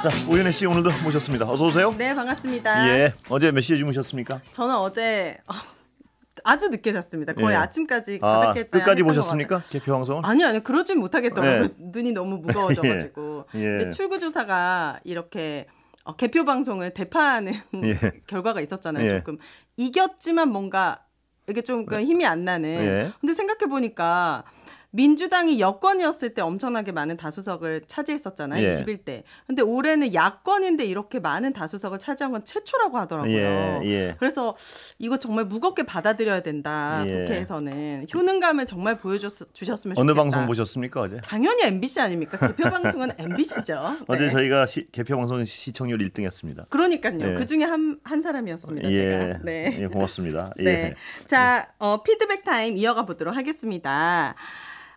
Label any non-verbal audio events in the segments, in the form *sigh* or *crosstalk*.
자, 오윤혜씨 오늘도 모셨습니다. 어서 오세요. 네, 반갑습니다. 예. 어제 몇 시에 주무셨습니까? 저는 어제 어, 아주 늦게 잤습니다. 거의 예. 아침까지 아, 가득했다. 끝까지 보셨습니까? 개표 방송을? 아니요, 아니요. 그러진 못하겠더라고요. 예. *laughs* 눈이 너무 무거워져 가지고. *laughs* 예. 근 예. 출구 조사가 이렇게 어, 개표 방송을 대파하는 *laughs* 예. 결과가 있었잖아요. 예. 조금 이겼지만 뭔가 이게 좀 네. 힘이 안 나는. 근데 생각해 보니까 민주당이 여권이었을 때 엄청나게 많은 다수석을 차지했었잖아요. 예. 21대. 근데 올해는 야권인데 이렇게 많은 다수석을 차지한 건 최초라고 하더라고요. 예. 예. 그래서 이거 정말 무겁게 받아들여야 된다. 예. 국회에서는 효능감을 정말 보여 주셨으면 좋겠다. 어느 방송 보셨습니까 어제? 당연히 MBC 아닙니까? 대표 방송은 MBC죠. *laughs* 네. 어제 저희가 시, 개표 방송 시청률 1등했습니다. 그러니까요. 예. 그 중에 한, 한 사람이었습니다. 예. 제가. 네. 고맙습니다. *laughs* 네. 자 어, 피드백 타임 이어가 보도록 하겠습니다.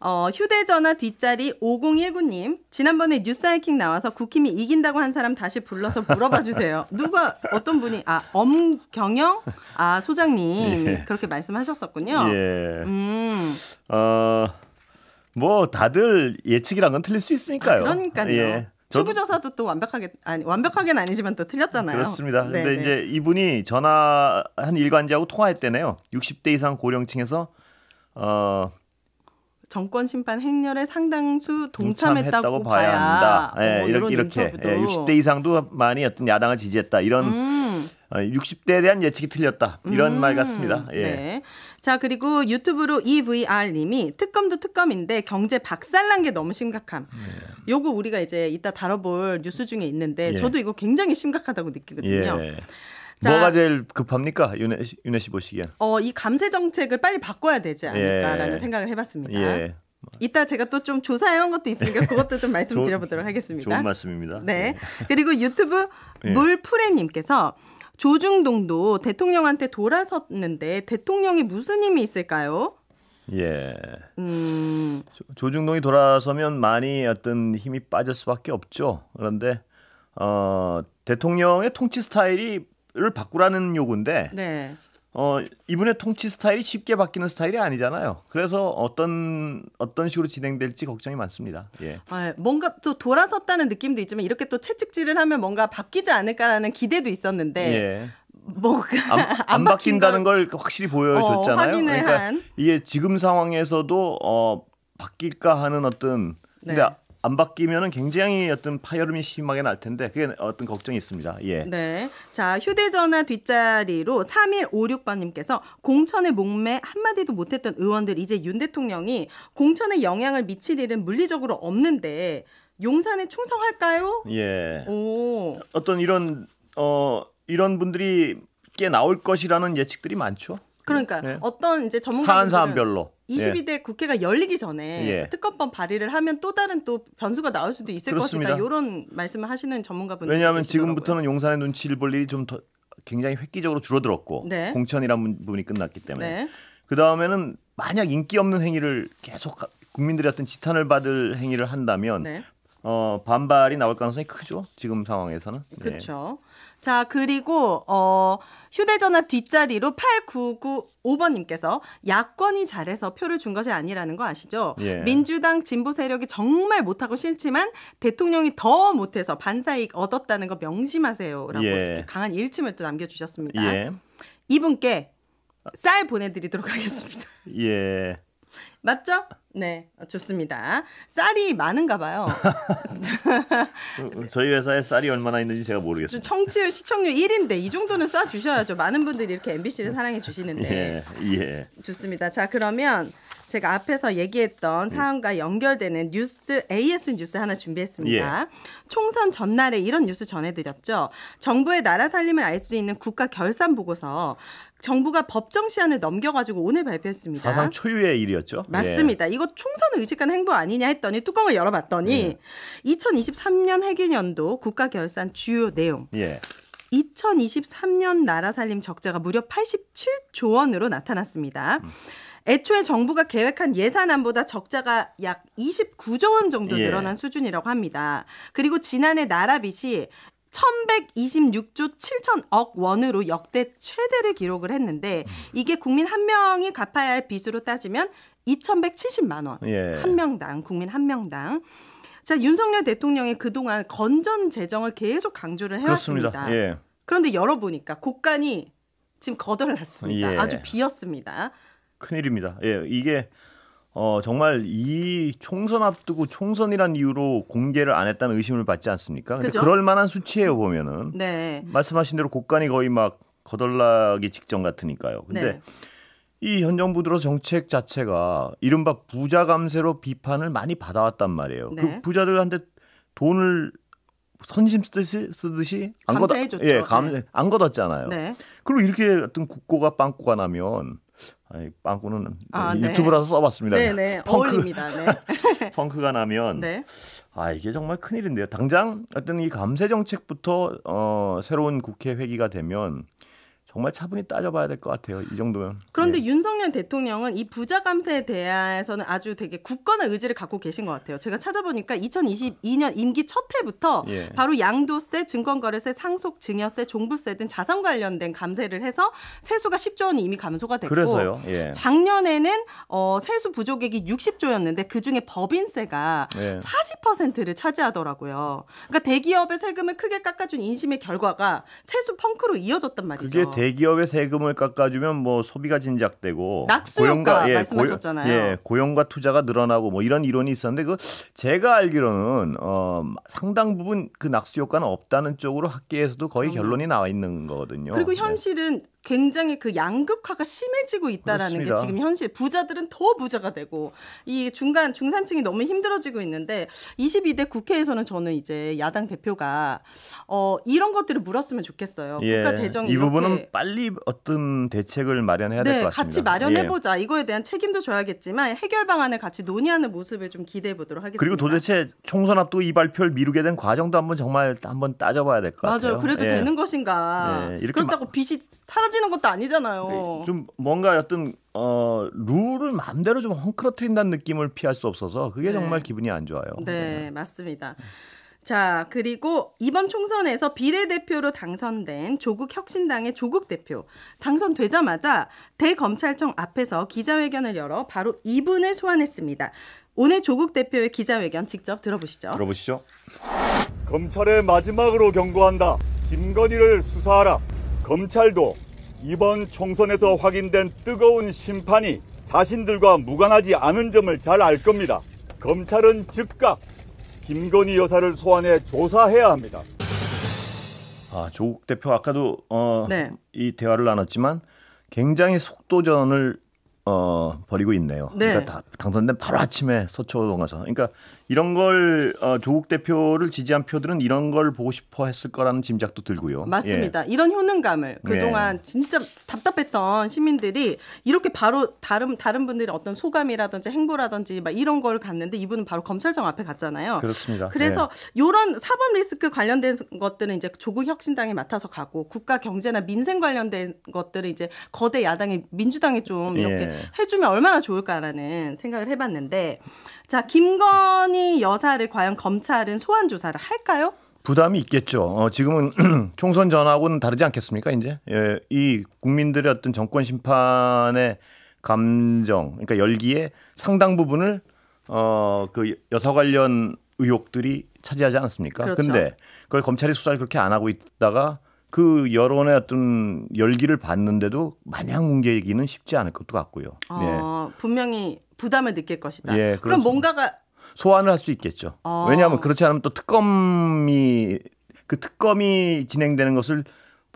어, 휴대전화 뒷자리 5019님. 지난번에 뉴스하이킹 나와서 국힘이 이긴다고 한 사람 다시 불러서 물어봐 주세요. *laughs* 누가 어떤 분이 아 엄경영 아 소장님 예. 그렇게 말씀하셨었군요. 예. 음. 어, 뭐 다들 예측이란 건 틀릴 수 있으니까요. 아, 그러니까요. 예. 추구조사도 또 완벽하게 아니 완벽하게는 아니지만 또 틀렸잖아요. 그렇습니다. 근데 네, 네. 이제 이분이 전화 한일관지하고 통화했대네요. 60대 이상 고령층에서 어 정권 심판 행렬에 상당수 동참했다고, 동참했다고 봐야 한다. 뭐 예, 어, 이렇게, 이렇게 예, 60대 이상도 많이 어떤 야당을 지지했다. 이런 음. 60대에 어, 대한 예측이 틀렸다. 이런 음. 말 같습니다. 예. 네. 자, 그리고 유튜브로 EVR 님이 특검도 특검인데 경제 박살난 게 너무 심각함. 예. 요거 우리가 이제 이따 다뤄볼 뉴스 중에 있는데 예. 저도 이거 굉장히 심각하다고 느끼거든요. 예. 자, 뭐가 제일 급합니까? 유네, 윤혜 씨 보시기엔. 어, 이 감세 정책을 빨리 바꿔야 되지 예. 않을까라는 예. 생각을 해봤습니다. 예. 이따 제가 또 좀 조사해온 것도 있으니까 *laughs* 그것도 좀 말씀드려보도록 하겠습니다. 좋은 말씀입니다. 네. 예. 그리고 유튜브 예. 물푸레님께서 조중동도 대통령한테 돌아섰는데 대통령이 무슨 힘이 있을까요? 예. 음. 조중동이 돌아서면 많이 어떤 힘이 빠질 수밖에 없죠. 그런데 어, 대통령의 통치 스타일이 스타일 바꾸라는 요구인데 네. 어, 이분의 통치 스타일이 쉽게 바뀌는 스타일이 아니잖아요. 그래서 어떤 어떤 식으로 진행될지 걱정이 많습니다. 예. 아, 뭔가 또 돌아섰다는 느낌도 있지만 이렇게 또 채찍질을 하면 뭔가 바뀌지 않을까라는 기대도 있었는데 예. 뭐가 안, *laughs* 안, 안 바뀐다는 걸... 걸 확실히 보여줬잖아요. 어, 그러니까 한... 이게 지금 상황에서도 어, 바뀔까 하는 어떤 네. 근데 안 바뀌면은 굉장히 어떤 파열음이 심하게 날 텐데 그게 어떤 걱정이 있습니다. 예. 네. 자, 휴대전화 뒷자리로 3156번님께서 공천의 목매 한마디도 못했던 의원들 이제 윤 대통령이 공천에 영향을 미칠 일은 물리적으로 없는데 용산에 충성할까요? 예. 오. 어떤 이런 어 이런 분들이 꽤 나올 것이라는 예측들이 많죠. 그러니까 네. 어떤 이제 전문가들은 사안 사로 22대 예. 국회가 열리기 전에 예. 그 특검법 발의를 하면 또 다른 또 변수가 나올 수도 있을 그렇습니다. 것이다. 이런 말씀을 하시는 전문가분들 왜냐하면 계시더라고요. 지금부터는 용산의 눈치를 볼 일이 좀 더 굉장히 획기적으로 줄어들었고 네. 공천이라는 부분이 끝났기 때문에 네. 그 다음에는 만약 인기 없는 행위를 계속 국민들의 어떤 지탄을 받을 행위를 한다면 네. 어, 반발이 나올 가능성이 크죠. 지금 상황에서는. 네. 그렇죠. 자, 그리고, 어, 휴대전화 뒷자리로 8995번님께서 야권이 잘해서 표를 준 것이 아니라는 거 아시죠? 예. 민주당 진보 세력이 정말 못하고 싫지만 대통령이 더 못해서 반사익 얻었다는 거 명심하세요. 라고 예. 강한 일침을 또 남겨주셨습니다. 예. 이분께 쌀 보내드리도록 하겠습니다. 예. *laughs* 맞죠? 네, 좋습니다. 쌀이 많은가 봐요. *laughs* 저희 회사에 쌀이 얼마나 있는지 제가 모르겠어요. 청취율 시청률 1인데 이 정도는 쏴 주셔야죠. 많은 분들이 이렇게 MBC를 사랑해 주시는데. 예, 예. 좋습니다. 자, 그러면 제가 앞에서 얘기했던 음. 사안과 연결되는 뉴스 AS 뉴스 하나 준비했습니다. 예. 총선 전날에 이런 뉴스 전해드렸죠. 정부의 나라 살림을 알 수 있는 국가 결산 보고서 정부가 법정 시한을 넘겨가지고 오늘 발표했습니다. 사상 초유의 일이었죠. 예. 맞습니다. 예. 이거 총선 의식한 행보 아니냐 했더니 뚜껑을 열어봤더니 예. 2023년 해기년도 국가 결산 주요 내용. 예. 2023년 나라 살림 적자가 무려 87조 원으로 나타났습니다. 음. 애초에 정부가 계획한 예산안보다 적자가 약 29조 원 정도 예. 늘어난 예. 수준이라고 합니다. 그리고 지난해 나라빚이 1126조 7천억 원으로 역대 최대를 기록을 했는데 이게 국민 한 명이 갚아야 할 빚으로 따지면 2170만 원. 예. 한 명당 국민 한 명당. 자, 윤석열 대통령이 그동안 건전 재정을 계속 강조를 해 왔습니다. 예. 그런데 열어보니까 곳간이 지금 거덜났습니다. 예. 아주 비었습니다. 큰일입니다. 예, 이게 어, 정말 이 총선 앞두고 총선이란 이유로 공개를 안 했다는 의심을 받지 않습니까? 근데 그럴 만한 수치예요 보면은. 네. 말씀하신 대로 국간이 거의 막 거덜나기 직전 같으니까요. 근데 네. 이현 정부 들어 정책 자체가 이른바 부자 감세로 비판을 많이 받아왔단 말이에요. 그 네. 그 부자들한테 돈을 선심 쓰듯이, 쓰듯이 안 걷어, 예, 감, 네. 안 걷었잖아요. 네. 그리고 이렇게 어떤 국고가 빵꾸가 나면 아니, 빵꾸는 아, 네. 네. 유튜브라서 써봤습니다. 네네. 네. 펑크. 네. *laughs* 펑크가 나면 네. 아 이게 정말 큰일인데요. 당장 어떤 이 감세 정책부터 어, 새로운 국회 회기가 되면 정말 차분히 따져봐야 될 것 같아요. 이 정도면. 그런데 예. 윤석열 대통령은 이 부자 감세에 대해서는 아주 되게 굳건한 의지를 갖고 계신 것 같아요. 제가 찾아보니까 2022년 임기 첫 해부터 예. 바로 양도세, 증권거래세, 상속, 증여세, 종부세 등 자산 관련된 감세를 해서 세수가 10조 원이 이미 감소가 됐고 그래서요. 예. 작년에는 어, 세수 부족액이 60조였는데 그중에 법인세가 40%를 예. 차지하더라고요. 그러니까 대기업의 세금을 크게 깎아준 인심의 결과가 세수 펑크로 이어졌단 말이죠. 그게 대기업의 세금을 깎아주면 뭐 소비가 진작되고 고용과 예, 말씀하셨잖아요. 고용, 예, 고용과 투자가 늘어나고 뭐 이런 이론이 있었는데 그 제가 알기로는 어, 상당 부분 그 낙수 효과는 없다는 쪽으로 학계에서도 거의 결론이 나와 있는 거거든요. 그리고 네. 현실은 네. 굉장히 그 양극화가 심해지고 있다라는 그렇습니다. 게 지금 현실 부자들은 더 부자가 되고 이 중간 중산층이 너무 힘들어지고 있는데 22대 국회에서는 저는 이제 야당 대표가 어 이런 것들을 물었으면 좋겠어요. 예, 국가 재정 이이 부분은 빨리 어떤 대책을 마련해야 네, 될것 같습니다. 같이 마련해 보자. 예. 이거에 대한 책임도 져야겠지만 해결 방안을 같이 논의하는 모습을 좀 기대해 보도록 하겠습니다. 그리고 도대체 총선 앞도 이 발표를 미루게 된 과정도 한번 정말 한번 따져봐야 될 것 같아요. 맞아요. 그래도 예. 되는 것인가? 예, 이렇게 그렇다고 빚이 사라지 사지는 것도 아니잖아요. 네, 좀 뭔가 어떤 어, 룰을 마음대로 좀 헝클어트린다는 느낌을 피할 수 없어서 그게 네. 정말 기분이 안 좋아요. 네, 네, 맞습니다. 자, 그리고 이번 총선에서 비례대표로 당선된 조국 혁신당의 조국 대표. 당선되자마자 대검찰청 앞에서 기자회견을 열어 바로 이분을 소환했습니다. 오늘 조국 대표의 기자회견 직접 들어보시죠. 들어보시죠. 검찰의 마지막으로 경고한다. 김건희를 수사하라. 검찰도 이번 총선에서 확인된 뜨거운 심판이 자신들과 무관하지 않은 점을 잘 알 겁니다. 검찰은 즉각 김건희 여사를 소환해 조사해야 합니다. 아 조국 대표 아까도 어, 네. 이 대화를 나눴지만 굉장히 속도전을 어, 벌이고 있네요. 네. 그러니까 당선된 바로 아침에 서초동 가서 그러니까 이런 걸 어, 조국 대표를 지지한 표들은 이런 걸 보고 싶어 했을 거라는 짐작도 들고요. 맞습니다. 예. 이런 효능감을 그동안 예. 진짜 답답했던 시민들이 이렇게 바로 다른 다른 분들이 어떤 소감이라든지 행보라든지 막 이런 걸 갔는데 이분은 바로 검찰청 앞에 갔잖아요. 그렇습니다. 그래서 예. 네. 이런 사법 리스크 관련된 것들은 이제 조국 혁신당에 맡아서 가고 국가 경제나 민생 관련된 것들을 이제 거대 야당의 민주당에 좀 이렇게 예. 해주면 얼마나 좋을까라는 생각을 해봤는데 자, 김건희 여사를 과연 검찰은 소환 조사를 할까요? 부담이 있겠죠. 어, 지금은 *clears throat* 총선 전하고는 다르지 않겠습니까? 이제 예, 이 국민들의 어떤 정권 심판의 감정, 그러니까 열기에 상당 부분을 어그 여사 관련 의혹들이 차지하지 않았습니까? 그렇 근데 그걸 검찰이 수사를 그렇게 안 하고 있다가 그 여론의 어떤 열기를 봤는데도 마냥 뭉개기는 쉽지 않을 것도 같고요. 어, 예. 분명히 부담을 느낄 것이다. 예, 그럼 뭔가가 소환을 할 수 있겠죠. 아. 왜냐하면 그렇지 않으면 또 특검이 그 특검이 진행되는 것을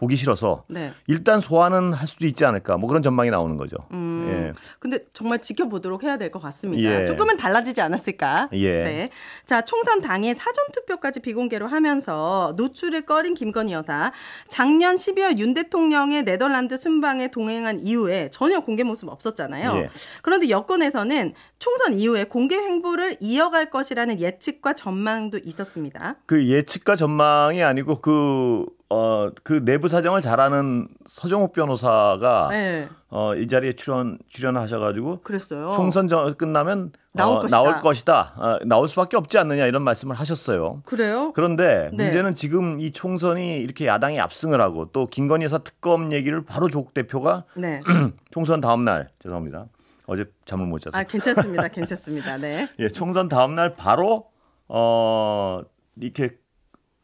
보기 싫어서 네. 일단 소환은 할 수도 있지 않을까 뭐 그런 전망이 나오는 거죠. 음, 예. 근데 정말 지켜보도록 해야 될 것 같습니다. 예. 조금은 달라지지 않았을까. 예. 네. 자 총선 당일 사전 투표까지 비공개로 하면서 노출을 꺼린 김건희 여사 작년 12월 윤 대통령의 네덜란드 순방에 동행한 이후에 전혀 공개 모습 없었잖아요. 예. 그런데 여권에서는 총선 이후에 공개 행보를 이어갈 것이라는 예측과 전망도 있었습니다. 그 예측과 전망이 아니고 그 어, 그 내부 사정을 잘아는 서정욱 변호사가 네. 어, 이 자리에 출연 출연하셔가지고 그랬어요. 총선 전 끝나면 어, 나올 어, 것이다. 나올 것이다. 어, 나올 수밖에 없지 않느냐 이런 말씀을 하셨어요. 그래요? 그런데 네. 문제는 지금 이 총선이 이렇게 야당이 압승을 하고 또 김건희 여사 특검 얘기를 바로 조국 대표가 네. *clears throat* 총선 다음 날 죄송합니다. 어제 잠을 못 자서. 아 괜찮습니다, 괜찮습니다. 네. *laughs* 예, 총선 다음 날 바로 어 이렇게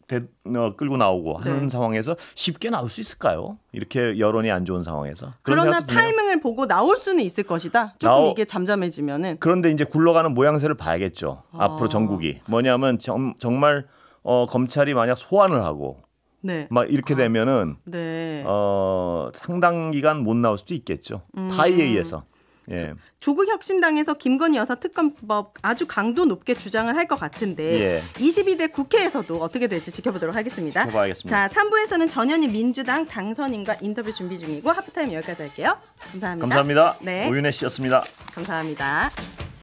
대, 어, 끌고 나오고 하는 네. 상황에서 쉽게 나올 수 있을까요? 이렇게 여론이 안 좋은 상황에서. 그러나 타이밍을 보고 나올 수는 있을 것이다. 조금 나오... 이게 잠잠해지면은. 그런데 이제 굴러가는 모양새를 봐야겠죠. 아... 앞으로 전국이 뭐냐면 정, 말 어, 검찰이 만약 소환을 하고 네. 막 이렇게 아. 되면은 아... 네. 어, 상당 기간 못 나올 수도 있겠죠. 음... 타이에 의해서. 예. 조국 혁신당에서 김건희 여사 특검법 아주 강도 높게 주장을 할 것 같은데 예. 22대 국회에서도 어떻게 될지 지켜보도록 하겠습니다. 지켜봐야겠습니다. 자, 3부에서는 전현희 민주당 당선인과 인터뷰 준비 중이고 하프타임 여기까지 할게요. 감사합니다. 감사합니다. 네. 오윤혜 씨였습니다. 감사합니다.